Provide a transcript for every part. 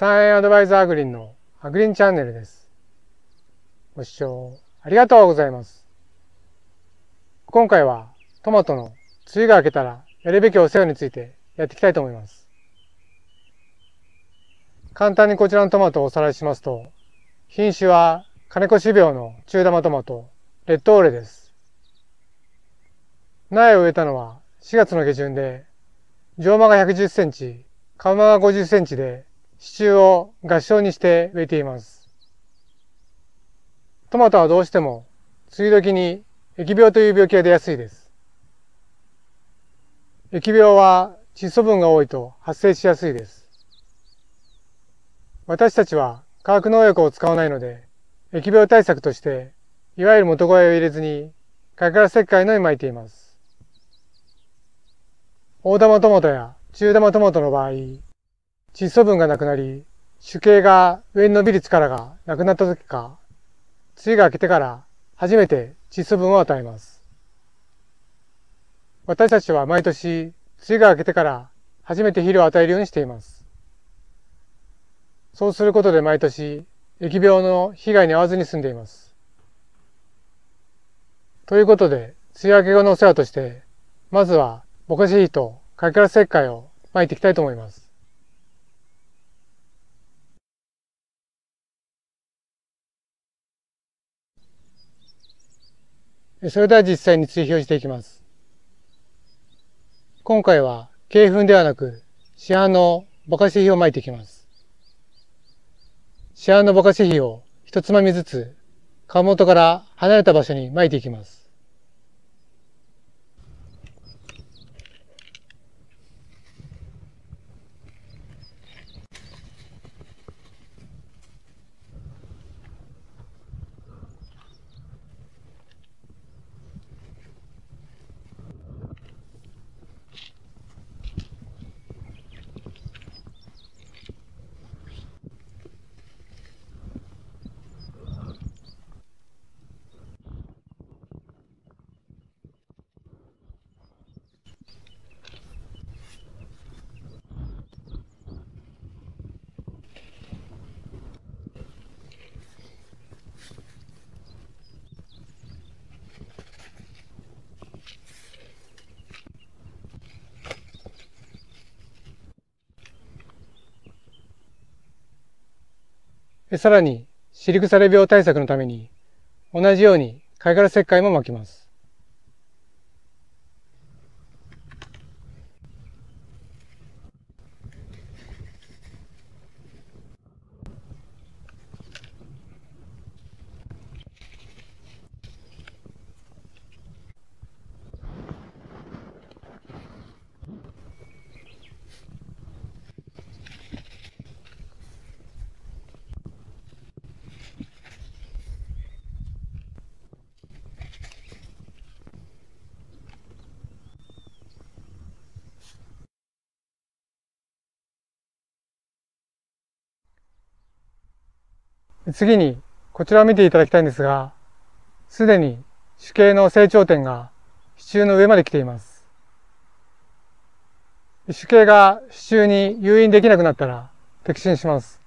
サイアドバイザーグリーンのアグリンチャンネルです。ご視聴ありがとうございます。今回はトマトの梅雨が明けたらやるべきお世話についてやっていきたいと思います。簡単にこちらのトマトをおさらいしますと、品種は金子種苗の中玉トマト、レッドオーレです。苗を植えたのは4月の下旬で、上間が110センチ、株間が50センチで、支柱を合掌にして植えています。トマトはどうしても梅雨時に疫病という病気が出やすいです。疫病は窒素分が多いと発生しやすいです。私たちは化学農薬を使わないので、疫病対策として、いわゆる元肥を入れずに、カから石灰のに巻いています。大玉トマトや中玉トマトの場合、窒素分がなくなり、主形が上に伸びる力がなくなった時か、梅雨が明けてから初めて窒素分を与えます。私たちは毎年、梅雨が明けてから初めて肥料を与えるようにしています。そうすることで毎年、疫病の被害に遭わずに済んでいます。ということで、梅雨明け後のお世話として、まずは、ぼかし肥とカキカラ石灰をまいていきたいと思います。それでは実際に追肥をしていきます。今回は、鶏粉ではなく、市販のぼかし火をまいていきます。市販のぼかし火を一つまみずつ、株元から離れた場所に撒いていきます。さらに、クサれ病対策のために、同じように貝殻石灰も巻きます。次にこちらを見ていただきたいんですが、すでに主形の成長点が支柱の上まで来ています。主形が支柱に誘引できなくなったら摘心します。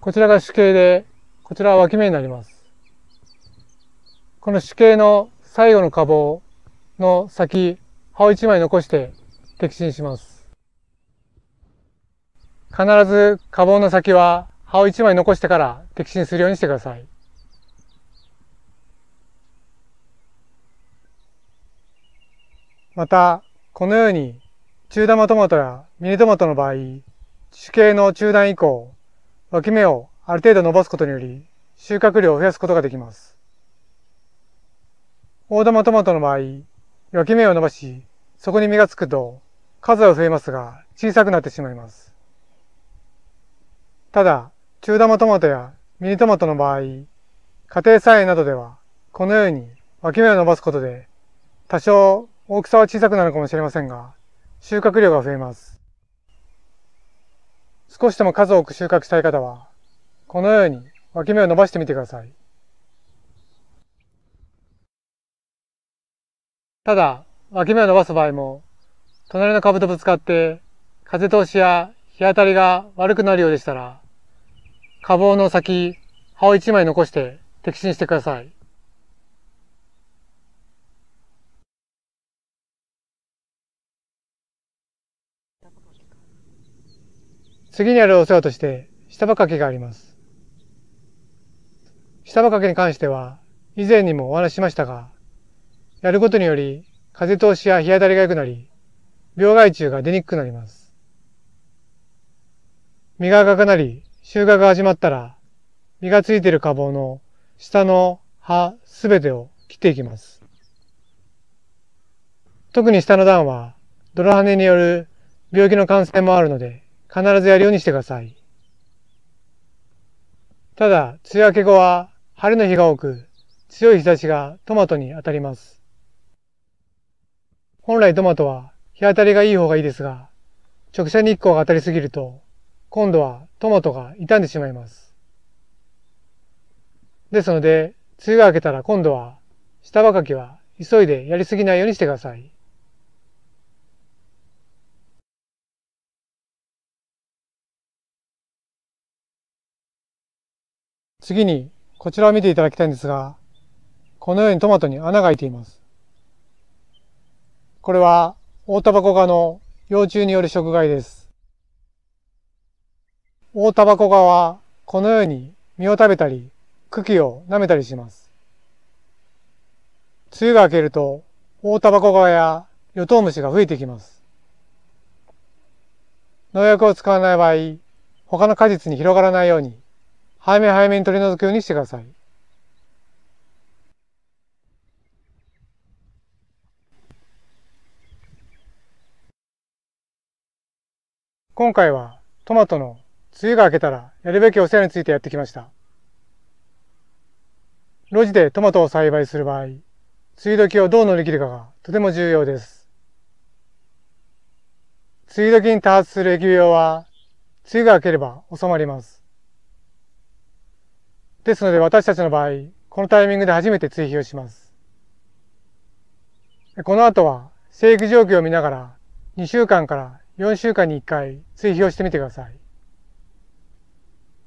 こちらが主形で、こちらは脇芽になります。この主形の最後の花房の先、葉を1枚残して摘心します。必ず花房の先は葉を一枚残してから摘心するようにしてください。また、このように中玉トマトやミニトマトの場合、主系の中段以降、脇芽をある程度伸ばすことにより収穫量を増やすことができます。大玉トマトの場合、脇芽を伸ばし、そこに実がつくと数は増えますが小さくなってしまいます。ただ、中玉トマトやミニトマトの場合、家庭菜園などでは、このように脇芽を伸ばすことで、多少大きさは小さくなるかもしれませんが、収穫量が増えます。少しでも数多く収穫したい方は、このように脇芽を伸ばしてみてください。ただ、脇芽を伸ばす場合も、隣の株とぶつかって、風通しや日当たりが悪くなるようでしたら、花房の先、葉を一枚残して摘心してください。次にあるお世話として、下葉かけがあります。下葉かけに関しては、以前にもお話ししましたが、やることにより、風通しや日当たりが良くなり、病害虫が出にくくなります。実が赤くなり、収穫が始まったら、実がついている花房の下の葉すべてを切っていきます。特に下の段は、泥跳ねによる病気の感染もあるので、必ずやるようにしてください。ただ、梅雨明け後は晴れの日が多く、強い日差しがトマトに当たります。本来トマトは日当たりがいい方がいいですが、直射日光が当たりすぎると、今度はトマトが傷んでしまいます。ですので、梅雨が明けたら今度は下ばかきは急いでやりすぎないようにしてください。次にこちらを見ていただきたいんですが、このようにトマトに穴が開いています。これは大タバコ科の幼虫による食害です。大タバコ側、はこのように実を食べたり茎を舐めたりします。梅雨が明けると大タバコ側やヨトウムシが増えてきます。農薬を使わない場合、他の果実に広がらないように、早め早めに取り除くようにしてください。今回はトマトの梅雨が明けたらやるべきお世話についてやってきました。路地でトマトを栽培する場合、梅雨時をどう乗り切るかがとても重要です。梅雨時に多発する疫病は、梅雨が明ければ収まります。ですので私たちの場合、このタイミングで初めて追肥をします。この後は生育状況を見ながら2週間から4週間に1回追肥をしてみてください。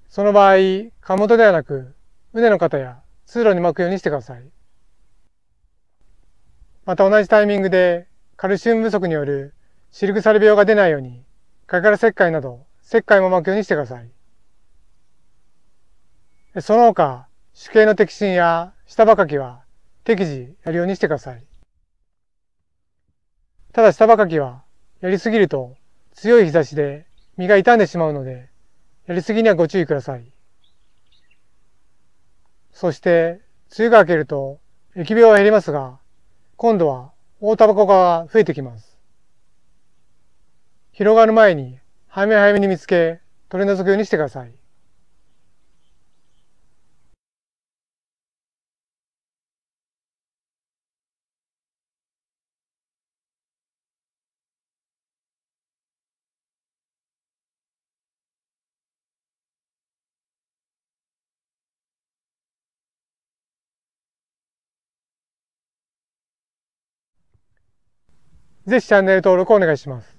その場合、かもとではなく、胸の肩や通路に巻くようにしてください。また同じタイミングで、カルシウム不足によるシルクサル病が出ないように、貝殻石灰など、石灰も巻くようにしてください。その他、主形の摘心や下ばかきは適時やるようにしてください。ただ下ばかきはやりすぎると強い日差しで身が傷んでしまうのでやりすぎにはご注意ください。そして、梅雨が明けると疫病は減りますが、今度は大タバコが増えてきます。広がる前に早め早めに見つけ、取り除くようにしてください。ぜひチャンネル登録をお願いします。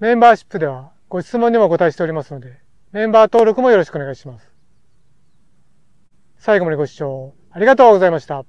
メンバーシップではご質問にもお答えしておりますので、メンバー登録もよろしくお願いします。最後までご視聴ありがとうございました。